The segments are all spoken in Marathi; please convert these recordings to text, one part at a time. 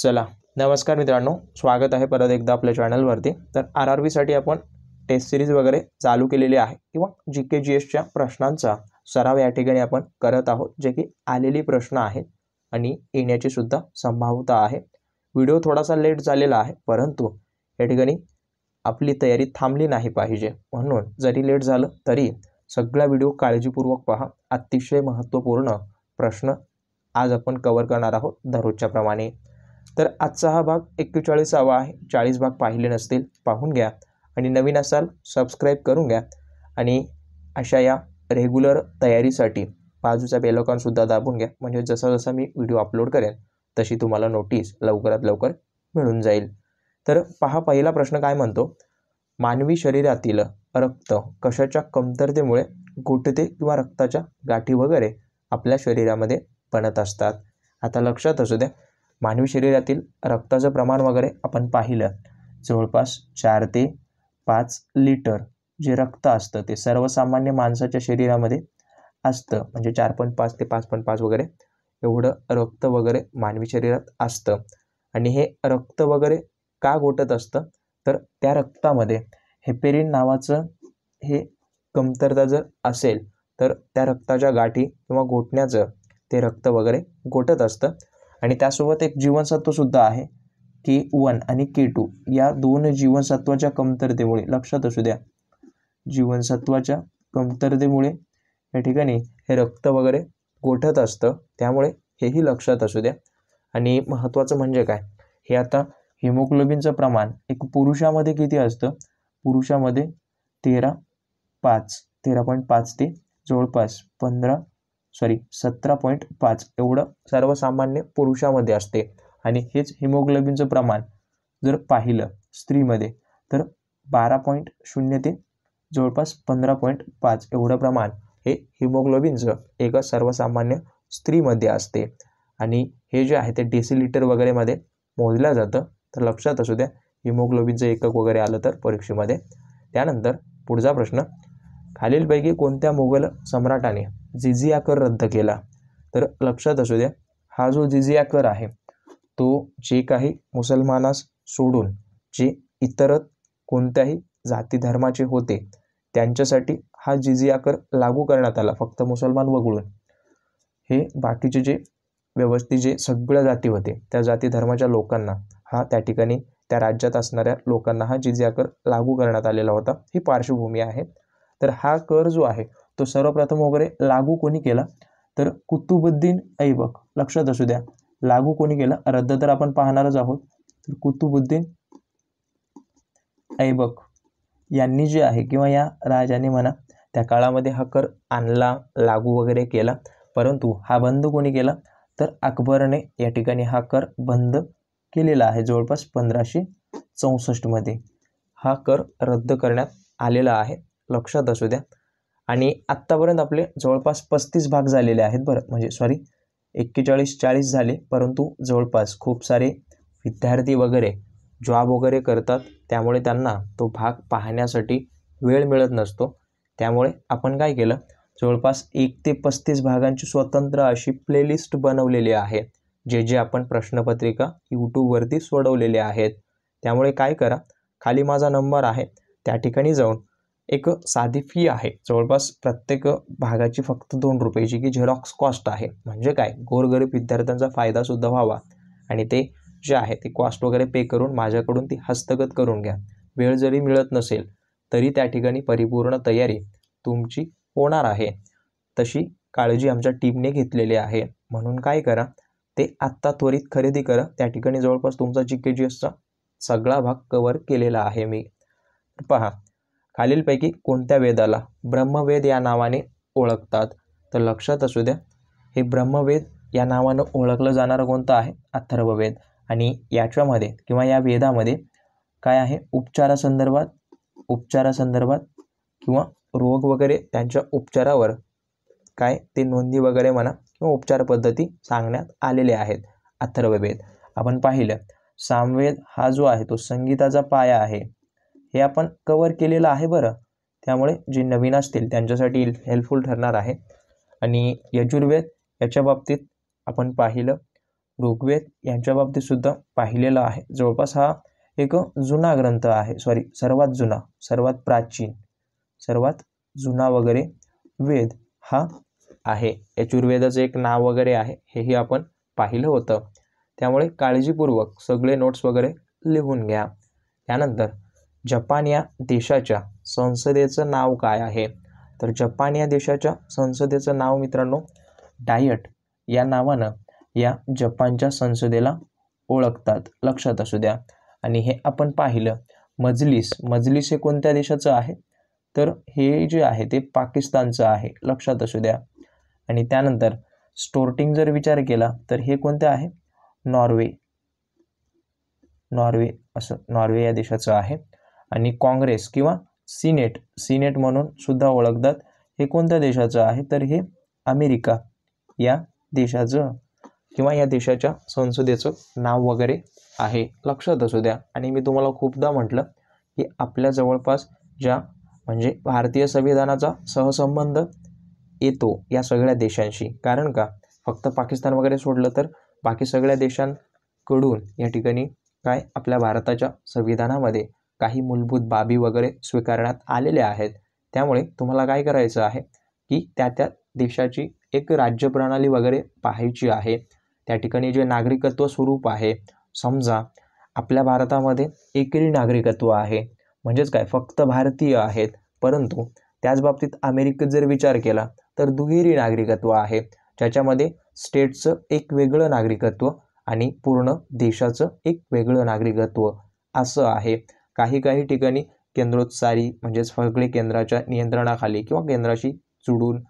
चला नमस्कार मित्रांनो स्वागत आहे परत एकदा आपल्या चॅनलवरती तर आर आर बीसाठी आपण टेस्ट सिरीज वगैरे चालू केलेली आहे किंवा जी के जी एसच्या प्रश्नांचा सराव या ठिकाणी आपण करत आहोत जे की आलेली प्रश्न आहेत आणि येण्याची सुद्धा संभाव्यता आहे व्हिडिओ थोडासा लेट झालेला आहे परंतु या ठिकाणी आपली तयारी थांबली नाही पाहिजे म्हणून जरी लेट झालं तरी सगळा व्हिडिओ काळजीपूर्वक पहा अतिशय महत्त्वपूर्ण प्रश्न आज आपण कवर करणार आहोत दररोजच्याप्रमाणे तर आजचा हा भाग एक्केचाळीसावा आहे चाळीस भाग पाहिले नसतील पाहून घ्या आणि नवीन असाल सबस्क्राईब करून घ्या आणि अशा या रेग्युलर तयारीसाठी बाजूचा बेलॉकॉनसुद्धा दाबून घ्या म्हणजे जसा जसा मी व्हिडिओ अपलोड करेन तशी तुम्हाला नोटीस लवकरात लवकर मिळून जाईल तर पहा पहिला प्रश्न काय म्हणतो मानवी शरीरातील रक्त कशाच्या कमतरतेमुळे गोठते किंवा रक्ताच्या गाठी वगैरे आपल्या शरीरामध्ये बनत असतात आता लक्षात असू द्या मानवी शरीरातील रक्ताचं प्रमाण वगैरे आपण पाहिलं जवळपास चार ते पाच लिटर जे रक्त असतं ते सर्वसामान्य माणसाच्या शरीरामध्ये असतं म्हणजे चार पॉईंट पाच ते पाच पॉईंट पाच वगैरे एवढं रक्त वगैरे मानवी शरीरात असतं आणि हे रक्त वगैरे का गोठत असतं तर त्या रक्तामध्ये हेपेरिन नावाचं हे कमतरता जर असेल तर त्या रक्ताच्या गाठी किंवा गोठण्याचं ते रक्त वगैरे गोठत असतं आणि त्यासोबत एक जीवनसत्वसुद्धा आहे के वन आणि के टू या दोन जीवनसत्वाच्या कमतरतेमुळे लक्षात असू द्या जीवनसत्वाच्या कमतरतेमुळे या ठिकाणी हे रक्त वगैरे गोठत असतं त्यामुळे हेही लक्षात असू द्या आणि महत्त्वाचं म्हणजे काय हे आता हिमोग्लोबिनचं प्रमाण एक पुरुषामध्ये किती असतं पुरुषामध्ये तेरा पाच तेरा पॉईंट पाच ते जवळपास पंधरा सॉरी सतरा पॉईंट पाच एवढं सर्वसामान्य पुरुषामध्ये असते आणि हेच हिमोग्लोबिनचं प्रमाण जर पाहिलं स्त्रीमध्ये तर बारा पॉईंट शून्य ते जवळपास पंधरा पॉईंट पाच एवढं प्रमाण हे हिमोग्लोबिनचं एका सर्वसामान्य स्त्रीमध्ये असते आणि हे जे आहे ते डेसिलिटर वगैरेमध्ये मोजलं जातं तर लक्षात असू द्या हिमोग्लोबिनचं एकक वगैरे आलं तर परीक्षेमध्ये त्यानंतर पुढचा प्रश्न खालीलपैकी कोणत्या मुघल सम्राटाने जिजिया कर रद्द केला तर लक्षात असू द्या हा जो जिजिया कर आहे तो जे काही मुसलमानास सोडून जे इतर कोणत्याही जाती धर्माचे होते त्यांच्यासाठी हा जिजिया कर लागू करण्यात आला फक्त मुसलमान वगळून हे बाकीचे जे व्यवस्थित जे सगळ्या जाती होते त्या जाती धर्माच्या लोकांना हा त्या ठिकाणी त्या राज्यात असणाऱ्या लोकांना हा जिजिया कर लागू करण्यात आलेला होता ही पार्श्वभूमी आहे तर हा कर जो आहे तो सर्वप्रथम वगैरे लागू कोणी केला तर कुतुबुद्दीन ऐबक लक्षात असू द्या लागू कोणी केला रद्द तर आपण पाहणारच आहोत तर कुतुबुद्दीन ऐबक यांनी जे आहे किंवा या राजाने म्हणा त्या काळामध्ये हा कर आणला लागू वगैरे केला परंतु हा बंद कोणी केला तर अकबरने या ठिकाणी हा कर बंद केलेला आहे जवळपास पंधराशे चौसष्टमध्ये हा कर रद्द करण्यात आलेला आहे लक्षात असू द्या आणि आत्तापर्यंत आपले जवळपास पस्तीस भाग झालेले आहेत बरं म्हणजे सॉरी एक्केचाळीस चाळीस झाले परंतु जवळपास खूप सारे विद्यार्थी वगैरे जॉब वगैरे करतात त्यामुळे त्यांना तो भाग पाहण्यासाठी वेळ मिळत नसतो त्यामुळे आपण काय केलं जवळपास एक ते पस्तीस भागांची स्वतंत्र अशी प्लेलिस्ट बनवलेली आहे जे जे आपण प्रश्नपत्रिका यूट्यूबवरती सोडवलेले आहेत त्यामुळे काय करा खाली माझा नंबर आहे त्या ठिकाणी जाऊन एक साधी फी आहे जवळपास प्रत्येक भागाची फक्त दोन रुपयाची की झेरॉक्स कॉस्ट आहे म्हणजे काय गोरगरीब विद्यार्थ्यांचा फायदा सुद्धा व्हावा आणि ते जे आहे ते कॉस्ट वगैरे पे करून माझ्याकडून ती हस्तगत करून घ्या वेळ जरी मिळत नसेल तरी त्या ठिकाणी परिपूर्ण तयारी तुमची होणार आहे तशी काळजी आमच्या टीमने घेतलेली आहे म्हणून काय करा ते आत्ता त्वरित खरेदी करा त्या ठिकाणी जवळपास तुमचा जी के जी एसचा सगळा भाग कवर केलेला आहे मी पहा खालीलपैकी कोणत्या वेदाला ब्रह्मवेद या नावाने ओळखतात तर लक्षात असू द्या हे ब्रह्मवेद या नावानं ओळखलं जाणारं कोणतं आहे अथर्ववेद आणि याच्यामध्ये किंवा या वेदामध्ये काय आहे उपचारासंदर्भात उपचारासंदर्भात किंवा रोग वगैरे त्यांच्या उपचारावर काय ते नोंदी वगैरे म्हणा किंवा उपचार पद्धती सांगण्यात आलेल्या आहेत अथर्ववेद आपण पाहिलं सामवेद हा जो आहे तो संगीताचा पाया आहे हे आपण कवर केलेलं आहे बरं त्यामुळे जे नवीन असतील त्यांच्यासाठी हेल्पफुल ठरणार आहे आणि यजुर्वेद याच्या बाबतीत आपण पाहिलं ऋग्वेद यांच्या बाबतीतसुद्धा पाहिलेलं आहे जवळपास हा एक जुना ग्रंथ आहे सॉरी सर्वात जुना सर्वात प्राचीन सर्वात जुना वगैरे वेद हा आहे यजुर्वेदाचं एक नाव वगैरे आहे हेही आपण पाहिलं होतं त्यामुळे काळजीपूर्वक सगळे नोट्स वगैरे लिहून घ्या त्यानंतर जपान या देशाच्या संसदेचं नाव काय आहे तर जपान या देशाच्या संसदेचं नाव मित्रांनो डायट या नावानं या जपानच्या संसदेला ओळखतात लक्षात असू द्या आणि हे आपण पाहिलं मजलिस मजलिस हे कोणत्या देशाचं आहे तर हे जे आहे ते पाकिस्तानचं आहे लक्षात असू द्या आणि त्यानंतर स्टोर्टिंग जर विचार केला तर हे कोणते आहे नॉर्वे नॉर्वे असं नॉर्वे या देशाचं आहे आणि काँग्रेस किंवा सिनेट सिनेट म्हणून सुद्धा ओळखतात हे कोणत्या देशाचं आहे तर हे अमेरिका या देशाचं किंवा या देशाच्या संसदेचं नाव वगैरे आहे लक्षात असू द्या आणि मी तुम्हाला खूपदा म्हटलं की आपल्या जवळपास ज्या म्हणजे भारतीय संविधानाचा सहसंबंध येतो या सगळ्या देशांशी कारण का फक्त पाकिस्तान वगैरे सोडलं तर बाकी सगळ्या देशांकडून या ठिकाणी काय आपल्या भारताच्या संविधानामध्ये काही मूलभूत बाबी वगैरे स्वीकारण्यात आलेल्या आहेत त्यामुळे तुम्हाला काय करायचं आहे की त्या त्या देशाची एक राज्यप्रणाली वगैरे पाहायची आहे त्या ठिकाणी जे नागरिकत्व स्वरूप आहे समजा आपल्या भारतामध्ये एकेरी नागरिकत्व आहे म्हणजेच काय फक्त भारतीय आहेत परंतु त्याच बाबतीत अमेरिकेत जर विचार केला तर दुहेरी नागरिकत्व आहे ज्याच्यामध्ये स्टेटचं एक वेगळं नागरिकत्व आणि पूर्ण देशाचं एक वेगळं नागरिकत्व असं आहे काही काही ठिकाणी केंद्रोत्सारी म्हणजेच सगळे केंद्राच्या नियंत्रणाखाली किंवा केंद्राशी जुडून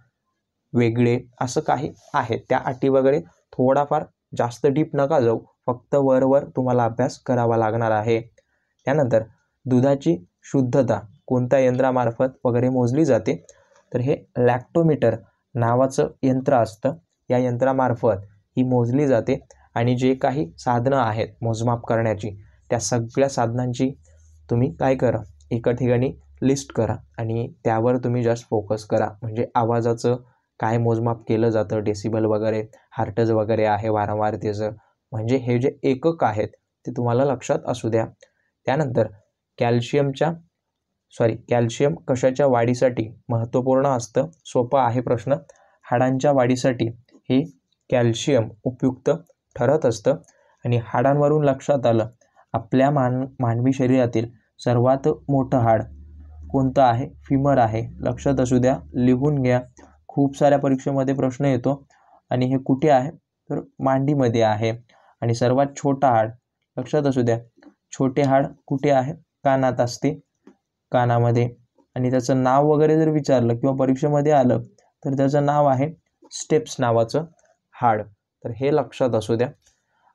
वेगळे असं काही आहे त्या अटी वगैरे थोडाफार जास्त डीप नका जाऊ फक्त वरवर तुम्हाला अभ्यास करावा लागणार आहे त्यानंतर दुधाची शुद्धता कोणत्या यंत्रामार्फत वगैरे मोजली जाते तर हे लॅक्टोमीटर नावाचं यंत्र असतं या यंत्रामार्फत ही मोजली जाते आणि जे काही साधनं आहेत मोजमाप करण्याची त्या सगळ्या साधनांची तुम्ही काय करा एका ठिकाणी लिस्ट करा आणि त्यावर तुम्ही जास्त फोकस करा म्हणजे आवाजाचं काय मोजमाप केलं जातं डेसिबल वगैरे हार्टज वगैरे आहे वारंवारतेचं म्हणजे हे जे एकक आहेत ते तुम्हाला लक्षात असू द्या त्यानंतर कॅल्शियमच्या सॉरी कॅल्शियम कशाच्या वाढीसाठी महत्त्वपूर्ण असतं सोपं आहे प्रश्न हाडांच्या वाढीसाठी हे कॅल्शियम उपयुक्त ठरत असतं आणि हाडांवरून लक्षात आलं आपल्या मान मानवी शरीरातील सर्वात मोठं हाड कोणतं आहे फिमर आहे लक्षात असू द्या लिहून घ्या खूप साऱ्या परीक्षेमध्ये प्रश्न येतो आणि हे कुठे आहे तर मांडीमध्ये आहे आणि सर्वात छोटा हाड लक्षात असू द्या छोटे हाड कुठे आहे कानात असते कानामध्ये आणि त्याचं नाव वगैरे जर विचारलं किंवा परीक्षेमध्ये आलं तर त्याचं नाव आहे स्टेप्स नावाचं हाड तर हे लक्षात असू द्या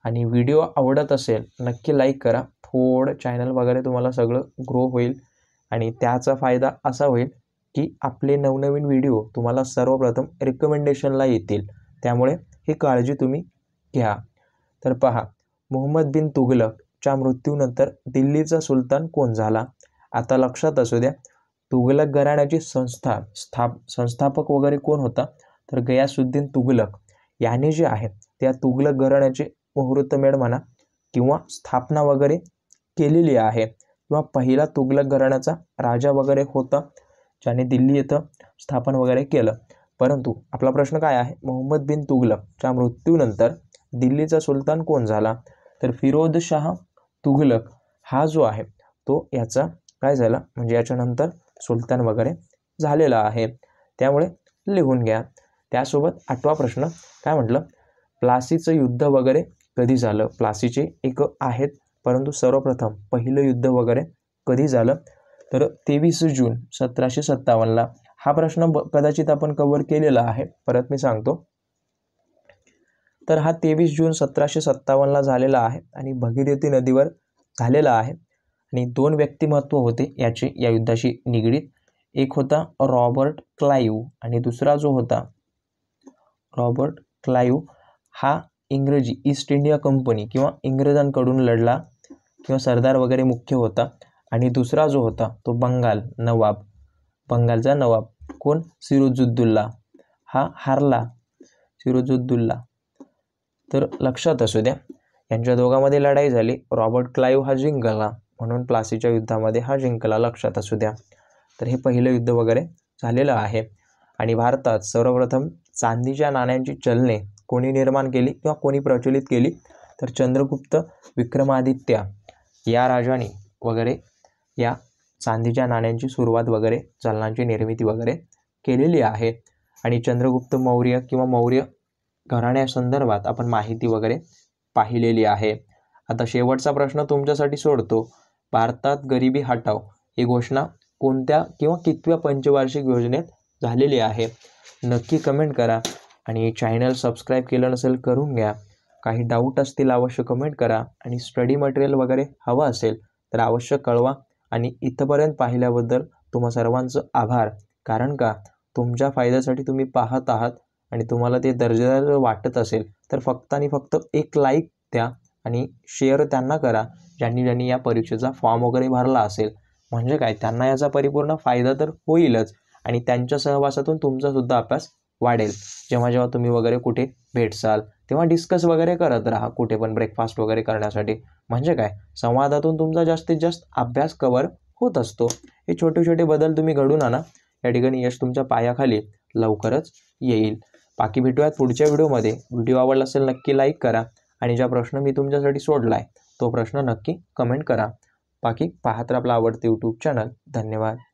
आणि व्हिडिओ आवडत असेल नक्की लाईक करा फोड चॅनल वगैरे तुम्हाला सगळं ग्रो होईल आणि त्याचा फायदा असा होईल की आपले नवनवीन व्हिडिओ तुम्हाला सर्वप्रथम रिकमेंडेशनला येतील त्यामुळे ही काळजी तुम्ही घ्या तर पहा मोहम्मद बिन तुगलकच्या मृत्यूनंतर दिल्लीचा सुलतान कोण झाला आता लक्षात असू द्या तुगलक घराण्याची संस्था स्थाप संस्थापक वगैरे कोण होता तर गयासुद्दीन तुगलक याने जे आहे त्या तुगलक घराण्याचे मेड म्हणा किंवा स्थापना वगैरे केलेली आहे किंवा पहिला तुगलक घराण्याचा राजा वगैरे होता ज्याने दिल्ली येथं स्थापन वगैरे केलं परंतु आपला प्रश्न काय आहे मोहम्मद बिन तुगलकच्या मृत्यूनंतर दिल्लीचा सुलतान कोण झाला तर फिरोजशाह तुघलक हा जो आहे तो याचा काय झाला म्हणजे याच्यानंतर सुलतान वगैरे झालेला आहे त्यामुळे लिहून घ्या त्यासोबत आठवा प्रश्न काय म्हटलं प्लासीचं युद्ध वगैरे कधी झालं प्लासीचे एक आहेत परंतु सर्वप्रथम पहिलं युद्ध वगैरे कधी झालं तर तेवीस जून सतराशे सत्तावन्नला हा प्रश्न कदाचित आपण कव्हर केलेला आहे परत मी सांगतो तर हा तेवीस जून सतराशे सत्तावन्नला झालेला आहे आणि भगीरथी नदीवर झालेला आहे आणि दोन व्यक्तिमत्व होते याचे या युद्धाशी निगडीत एक होता रॉबर्ट क्लाईव आणि दुसरा जो होता रॉबर्ट क्लाईव हा इंग्रजी ईस्ट इंडिया कंपनी किंवा इंग्रजांकडून लढला किंवा सरदार वगैरे मुख्य होता आणि दुसरा जो होता तो बंगाल नवाब बंगालचा नवाब कोण सिरोजुद्दुल्ला हा हारला सिरोजुद्दुल्ला तर लक्षात असू द्या यांच्या दोघांमध्ये लढाई झाली रॉबर्ट क्लाईव्ह हा जिंकला म्हणून प्लासीच्या युद्धामध्ये हा जिंकला लक्षात असू द्या तर हे पहिलं युद्ध वगैरे झालेलं आहे आणि भारतात सर्वप्रथम चांदीच्या नाण्यांची चलने कोणी निर्माण केली किंवा कोणी प्रचलित केली तर चंद्रगुप्त विक्रमादित्य या राजाने वगैरे या चांदीच्या नाण्यांची सुरुवात वगैरे चलनांची निर्मिती वगैरे केलेली आहे आणि चंद्रगुप्त मौर्य किंवा मौर्य घराण्यासंदर्भात आपण माहिती वगैरे पाहिलेली आहे आता शेवटचा प्रश्न तुमच्यासाठी सोडतो भारतात गरिबी हटाव ही घोषणा कोणत्या किंवा कितव्या पंचवार्षिक योजनेत झालेली आहे नक्की कमेंट करा आणि चॅनल सबस्क्राईब केलं नसेल करून घ्या काही डाऊट असतील अवश्य कमेंट करा आणि स्टडी मटेरियल वगैरे हवं असेल तर अवश्य कळवा आणि इथंपर्यंत पाहिल्याबद्दल तुम्हा सर्वांचं आभार कारण का तुमच्या फायद्यासाठी तुम्ही पाहत आहात आणि तुम्हाला ते दर्जेदार वाटत असेल तर फक्त आणि फक्त एक लाईक द्या आणि शेअर त्यांना करा ज्यांनी ज्यांनी या परीक्षेचा फॉर्म वगैरे भरला असेल म्हणजे काय त्यांना याचा परिपूर्ण फायदा तर होईलच आणि त्यांच्या सहवासातून तुमचासुद्धा अभ्यास वाढेल जेव्हा जेव्हा तुम्ही वगैरे कुठे भेटसाल तेव्हा डिस्कस वगैरे करत राहा कुठे पण ब्रेकफास्ट वगैरे करण्यासाठी म्हणजे काय संवादातून तुमचा जास्तीत जास्त अभ्यास कवर होत असतो हे छोटे छोटे बदल तुम्ही घडून आणा या ठिकाणी यश तुमच्या पायाखाली लवकरच येईल बाकी भेटूयात पुढच्या व्हिडिओमध्ये व्हिडिओ आवडला असेल नक्की लाईक करा आणि ज्या प्रश्न मी तुमच्यासाठी सोडला आहे तो प्रश्न नक्की कमेंट करा बाकी पाहत आपला आवडते यूट्यूब चॅनल धन्यवाद